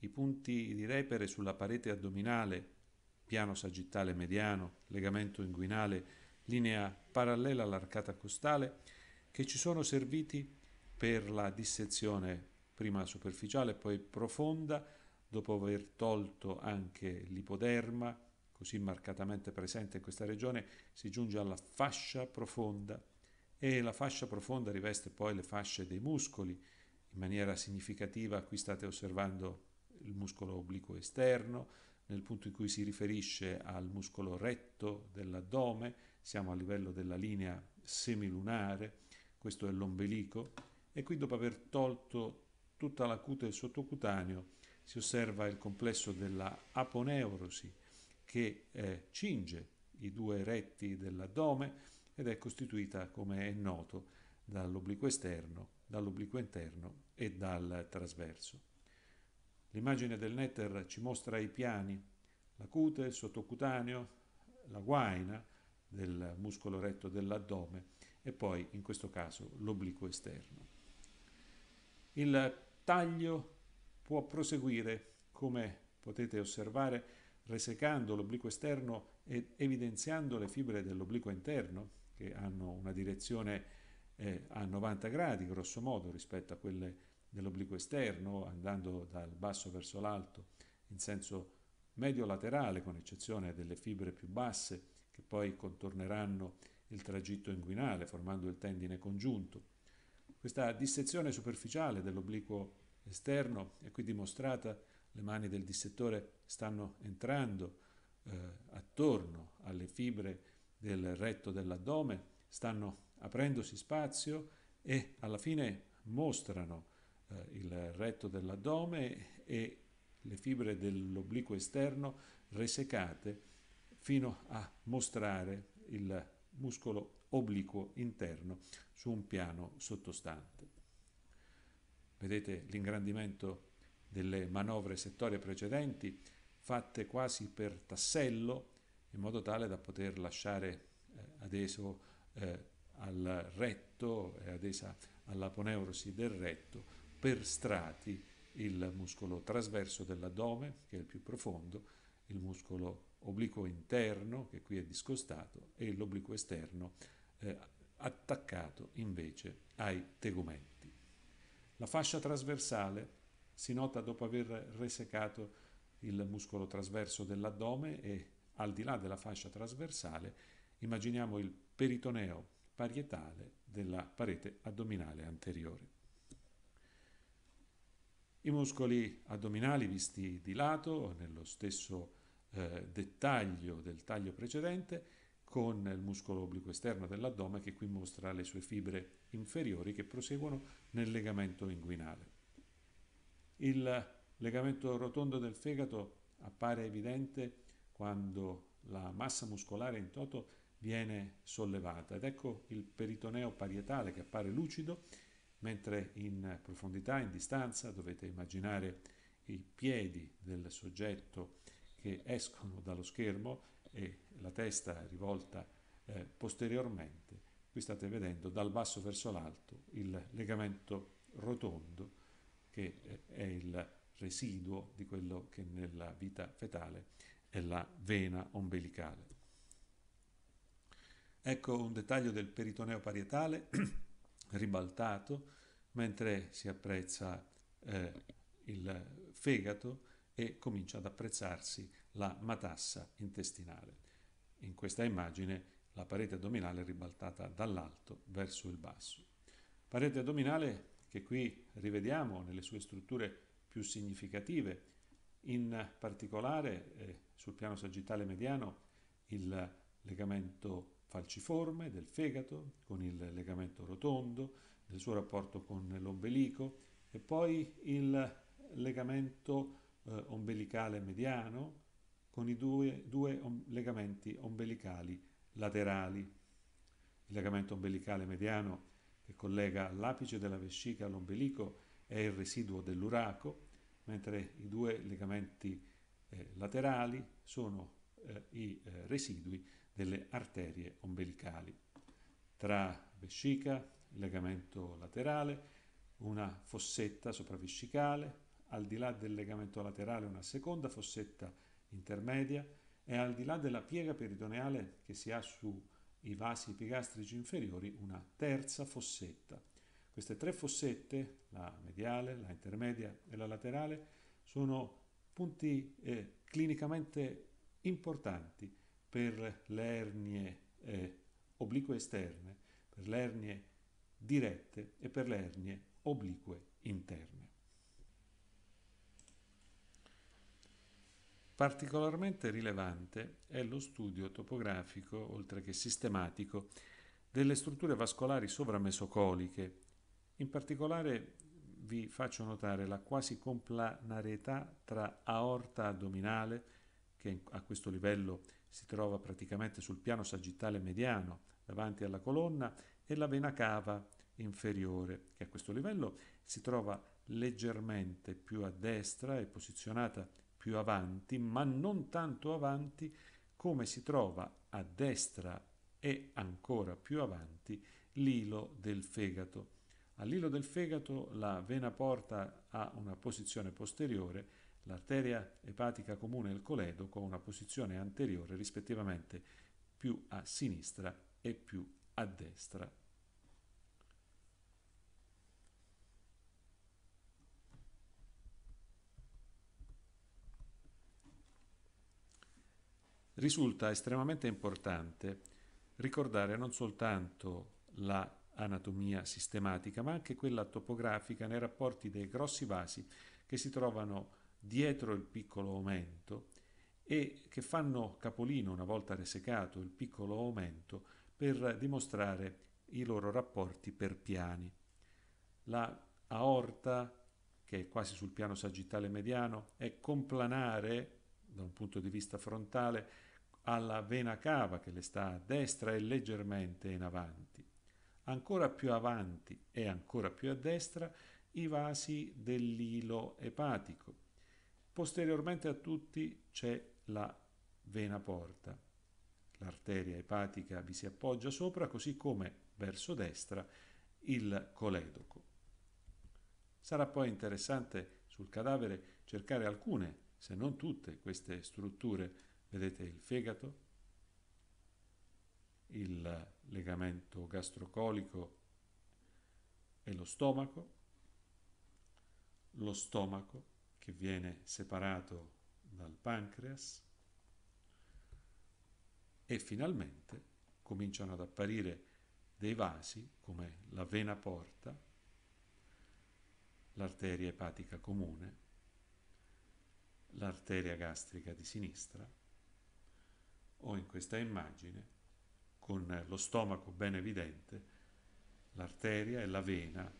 i punti di repere sulla parete addominale, piano sagittale mediano, legamento inguinale, linea parallela all'arcata costale, che ci sono serviti per la dissezione prima superficiale e poi profonda, dopo aver tolto anche l'ipoderma, così marcatamente presente in questa regione, si giunge alla fascia profonda e la fascia profonda riveste poi le fasce dei muscoli in maniera significativa. Qui state osservando il muscolo obliquo esterno, nel punto in cui si riferisce al muscolo retto dell'addome, siamo a livello della linea semilunare, questo è l'ombelico, e qui dopo aver tolto tutta la cute e il sottocutaneo si osserva il complesso della aponeurosi che eh, cinge i due retti dell'addome ed è costituita, come è noto, dall'obliquo esterno, dall'obliquo interno e dal trasverso. L'immagine del Netter ci mostra i piani, la cute, il sottocutaneo, la guaina del muscolo retto dell'addome e poi, in questo caso, l'obliquo esterno. Il taglio può proseguire, come potete osservare, resecando l'obliquo esterno e evidenziando le fibre dell'obliquo interno, che hanno una direzione eh, a 90 gradi, grosso modo, rispetto a quelle dell'obliquo esterno, andando dal basso verso l'alto in senso medio laterale, con eccezione delle fibre più basse che poi contorneranno il tragitto inguinale, formando il tendine congiunto. Questa dissezione superficiale dell'obliquo esterno è qui dimostrata, le mani del dissettore stanno entrando eh, attorno alle fibre del retto dell'addome, stanno aprendosi spazio e alla fine mostrano eh, il retto dell'addome e le fibre dell'obliquo esterno resecate fino a mostrare il muscolo obliquo interno su un piano sottostante. Vedete l'ingrandimento delle manovre settorie precedenti fatte quasi per tassello in modo tale da poter lasciare eh, adeso eh, al retto e adesa alla poneurosi del retto per strati il muscolo trasverso dell'addome, che è il più profondo, il muscolo obliquo interno, che qui è discostato, e l'obliquo esterno eh, attaccato invece ai tegumenti. La fascia trasversale si nota dopo aver resecato il muscolo trasverso dell'addome e al di là della fascia trasversale immaginiamo il peritoneo parietale della parete addominale anteriore. I muscoli addominali visti di lato, nello stesso eh, dettaglio del taglio precedente, con il muscolo obliquo esterno dell'addome che qui mostra le sue fibre inferiori che proseguono nel legamento inguinale. Il legamento rotondo del fegato appare evidente quando la massa muscolare in toto viene sollevata ed ecco il peritoneo parietale che appare lucido mentre in profondità, in distanza, dovete immaginare i piedi del soggetto che escono dallo schermo e la testa rivolta eh, posteriormente. Qui state vedendo dal basso verso l'alto il legamento rotondo che eh, è il residuo di quello che nella vita fetale è la vena ombelicale. Ecco un dettaglio del peritoneo parietale ribaltato, mentre si apprezza eh, il fegato e comincia ad apprezzarsi la matassa intestinale. In questa immagine la parete addominale è ribaltata dall'alto verso il basso. Parete addominale che qui rivediamo nelle sue strutture più significative, in particolare eh, sul piano sagittale mediano il legamento falciforme del fegato, con il legamento rotondo, del suo rapporto con l'ombelico e poi il legamento eh, ombelicale mediano con i due, due om legamenti ombelicali laterali. Il legamento ombelicale mediano che collega l'apice della vescica all'ombelico è il residuo dell'uraco, mentre i due legamenti eh, laterali sono eh, i eh, residui delle arterie ombelicali, tra vescica, legamento laterale, una fossetta sopravescicale, al di là del legamento laterale una seconda fossetta intermedia e al di là della piega peritoneale che si ha sui vasi epigastrici inferiori una terza fossetta. Queste tre fossette, la mediale, la intermedia e la laterale, sono punti eh, clinicamente importanti per le ernie eh, oblique esterne, per le ernie dirette e per le ernie oblique interne. Particolarmente rilevante è lo studio topografico, oltre che sistematico, delle strutture vascolari sovramesocoliche. In particolare vi faccio notare la quasi complanarietà tra aorta addominale, che a questo livello è si trova praticamente sul piano sagittale mediano, davanti alla colonna, e la vena cava inferiore, che a questo livello si trova leggermente più a destra e posizionata più avanti, ma non tanto avanti come si trova a destra e ancora più avanti l'ilo del fegato. All'ilo del fegato la vena porta a una posizione posteriore L'arteria epatica comune e il coledo con una posizione anteriore rispettivamente più a sinistra e più a destra. Risulta estremamente importante ricordare non soltanto la anatomia sistematica, ma anche quella topografica nei rapporti dei grossi vasi che si trovano dietro il piccolo aumento e che fanno capolino una volta resecato il piccolo aumento per dimostrare i loro rapporti per piani. La aorta, che è quasi sul piano sagittale mediano, è complanare da un punto di vista frontale alla vena cava che le sta a destra e leggermente in avanti. Ancora più avanti e ancora più a destra i vasi dell'ilo epatico Posteriormente a tutti c'è la vena porta. L'arteria epatica vi si appoggia sopra, così come verso destra il coledoco. Sarà poi interessante sul cadavere cercare alcune, se non tutte, queste strutture. Vedete il fegato, il legamento gastrocolico e lo stomaco, lo stomaco, che viene separato dal pancreas e finalmente cominciano ad apparire dei vasi come la vena porta, l'arteria epatica comune, l'arteria gastrica di sinistra o in questa immagine con lo stomaco ben evidente l'arteria e la vena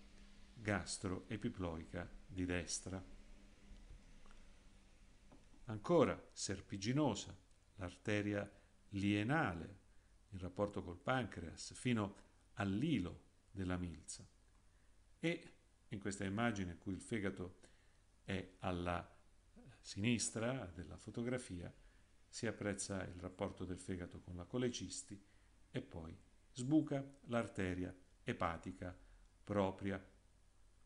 gastroepiploica di destra. Ancora serpiginosa, l'arteria lienale in rapporto col pancreas, fino all'ilo della milza. E in questa immagine in cui il fegato è alla sinistra della fotografia, si apprezza il rapporto del fegato con la colecisti e poi sbuca l'arteria epatica propria.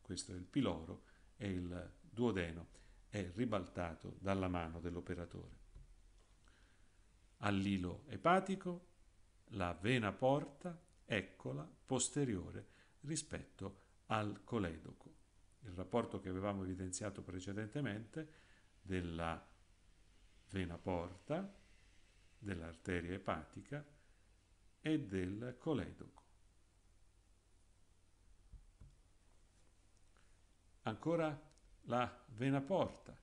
Questo è il piloro e il duodeno è ribaltato dalla mano dell'operatore. All'ilo epatico la vena porta, eccola, posteriore rispetto al coledoco. Il rapporto che avevamo evidenziato precedentemente della vena porta, dell'arteria epatica e del coledoco. Ancora la vena porta,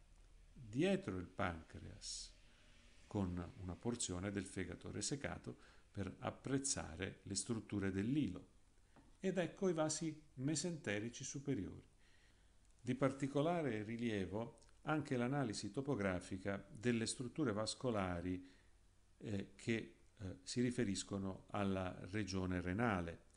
dietro il pancreas, con una porzione del fegato resecato per apprezzare le strutture dell'ilo. Ed ecco i vasi mesenterici superiori. Di particolare rilievo anche l'analisi topografica delle strutture vascolari eh, che eh, si riferiscono alla regione renale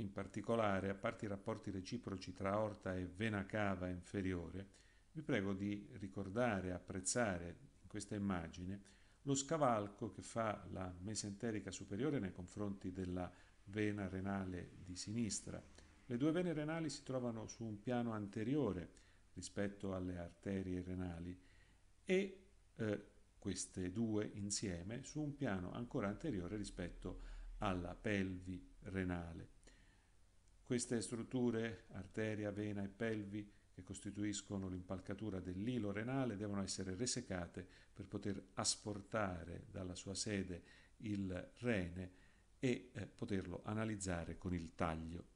in particolare, a parte i rapporti reciproci tra orta e vena cava inferiore, vi prego di ricordare e apprezzare in questa immagine lo scavalco che fa la mesenterica superiore nei confronti della vena renale di sinistra. Le due vene renali si trovano su un piano anteriore rispetto alle arterie renali e eh, queste due insieme su un piano ancora anteriore rispetto alla pelvi renale. Queste strutture, arteria, vena e pelvi, che costituiscono l'impalcatura dell'ilo renale, devono essere resecate per poter asportare dalla sua sede il rene e eh, poterlo analizzare con il taglio.